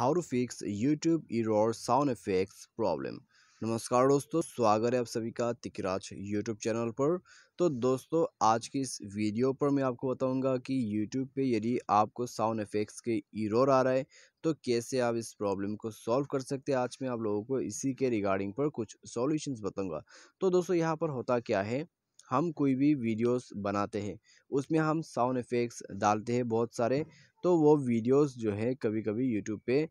how to fix YouTube error sound effects problem नमस्कार दोस्तों स्वागत है आप सभी का तिकराज यूट्यूब चैनल पर तो दोस्तों आज की इस वीडियो पर मैं आपको बताऊंगा कि यूट्यूब पे यदि आपको साउंड इफेक्ट्स के इरोर आ रहा है तो कैसे आप इस प्रॉब्लम को सॉल्व कर सकते हैं आज मैं आप लोगों को इसी के रिगार्डिंग पर कुछ सॉल्यूशंस बताऊंगा तो दोस्तों यहाँ पर होता क्या है हम कोई भी वीडियोस बनाते हैं उसमें हम साउंड इफ़ेक्ट्स डालते हैं बहुत सारे तो वो वीडियोस जो है कभी कभी यूट्यूब पे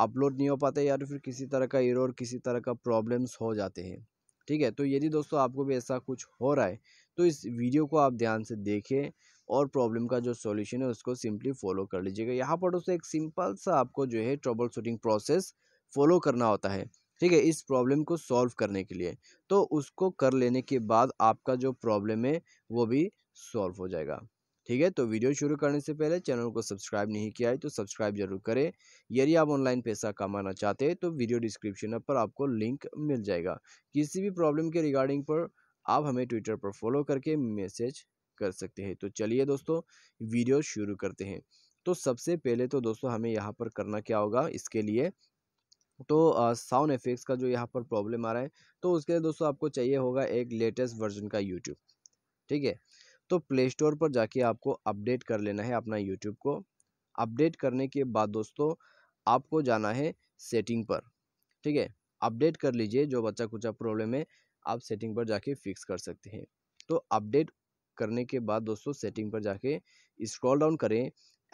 अपलोड नहीं हो पाते या तो फिर किसी तरह का एरर किसी तरह का प्रॉब्लम्स हो जाते हैं ठीक है तो यदि दोस्तों आपको भी ऐसा कुछ हो रहा है तो इस वीडियो को आप ध्यान से देखें और प्रॉब्लम का जो सॉल्यूशन है उसको सिंपली फॉलो कर लीजिएगा यहाँ पर दोस्तों एक सिंपल सा आपको जो है ट्रबल शूटिंग प्रोसेस फॉलो करना होता है ठीक है इस प्रॉब्लम को सॉल्व करने के लिए तो उसको कर लेने के बाद आपका जो प्रॉब्लम है वो भी सॉल्व हो जाएगा ठीक है तो वीडियो शुरू करने से पहले चैनल को सब्सक्राइब नहीं किया है तो सब्सक्राइब जरूर करें यदि आप ऑनलाइन पैसा कमाना चाहते हैं तो वीडियो डिस्क्रिप्शन पर आपको लिंक मिल जाएगा किसी भी प्रॉब्लम के रिगार्डिंग पर आप हमें ट्विटर पर फॉलो करके मैसेज कर सकते हैं तो चलिए दोस्तों वीडियो शुरू करते हैं तो सबसे पहले तो दोस्तों हमें यहाँ पर करना क्या होगा इसके लिए तो साउंड इफेक्ट्स का जो यहाँ पर प्रॉब्लम आ रहा है तो उसके लिए दोस्तों आपको चाहिए होगा एक लेटेस्ट वर्जन का यूट्यूब ठीक है तो प्ले स्टोर पर जाके आपको अपडेट कर लेना है अपना यूट्यूब को अपडेट करने के बाद दोस्तों आपको जाना है सेटिंग पर ठीक है अपडेट कर लीजिए जो बच्चा कुछ प्रॉब्लम है आप सेटिंग पर जाके फिक्स कर सकते हैं तो अपडेट करने के बाद दोस्तों सेटिंग पर जाके स्क्रॉल डाउन करें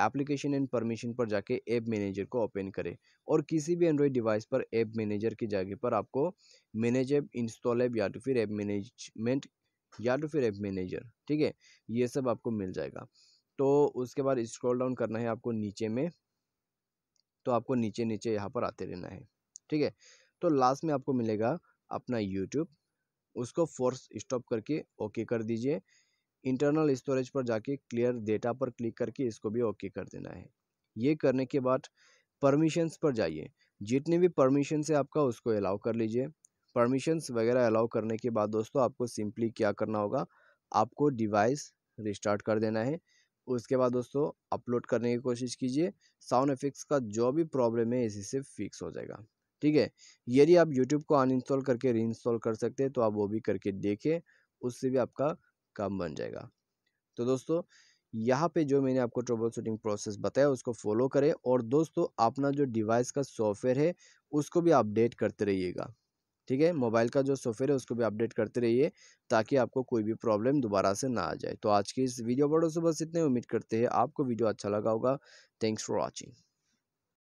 एप्लीकेशन एंड परमिशन पर जाके ऐप मैनेजर को ओपन करें और किसी भी एंड्रॉयड डिवाइस पर ऐप मैनेजर की जगह पर आपको मैनेज ऐप इंस्टॉल ऐप या तो फिर ऐप मैनेजमेंट या तो फिर एप मैनेजर ठीक है ये सब आपको मिल जाएगा तो उसके बाद स्क्रॉल डाउन करना है आपको नीचे में तो आपको नीचे नीचे यहाँ पर आते रहना है ठीक है तो लास्ट में आपको मिलेगा अपना यूट्यूब उसको फोर्स स्टॉप करके ओके कर दीजिए इंटरनल स्टोरेज पर जाके क्लियर डेटा पर क्लिक करके इसको भी ओके कर देना है ये करने के बाद परमिशंस पर जाइए जितने भी परमिशन है आपका उसको अलाउ कर लीजिए परमिशंस वगैरह अलाउ करने के बाद दोस्तों आपको सिंपली क्या करना होगा आपको डिवाइस रिस्टार्ट कर देना है उसके बाद दोस्तों अपलोड करने की कोशिश कीजिए साउंड इफेक्ट्स का जो भी प्रॉब्लम है इसी से फिक्स हो जाएगा ठीक है यदि आप यूट्यूब को अनइंस्टॉल करके री कर सकते हैं तो आप वो भी करके देखें उससे भी आपका काम बन जाएगा तो दोस्तों यहाँ पे जो मैंने आपको ट्रबल शूटिंग प्रोसेस बताया उसको फॉलो करें और दोस्तों अपना जो डिवाइस का सॉफ्टवेयर है उसको भी अपडेट करते रहिएगा ठीक है मोबाइल का जो सॉफ्टवेयर है उसको भी अपडेट करते रहिए ताकि आपको कोई भी प्रॉब्लम दोबारा से ना आ जाए तो आज की इस वीडियो पर बस इतने उम्मीद करते हैं आपको वीडियो अच्छा लगा होगा थैंक्स फॉर वॉचिंग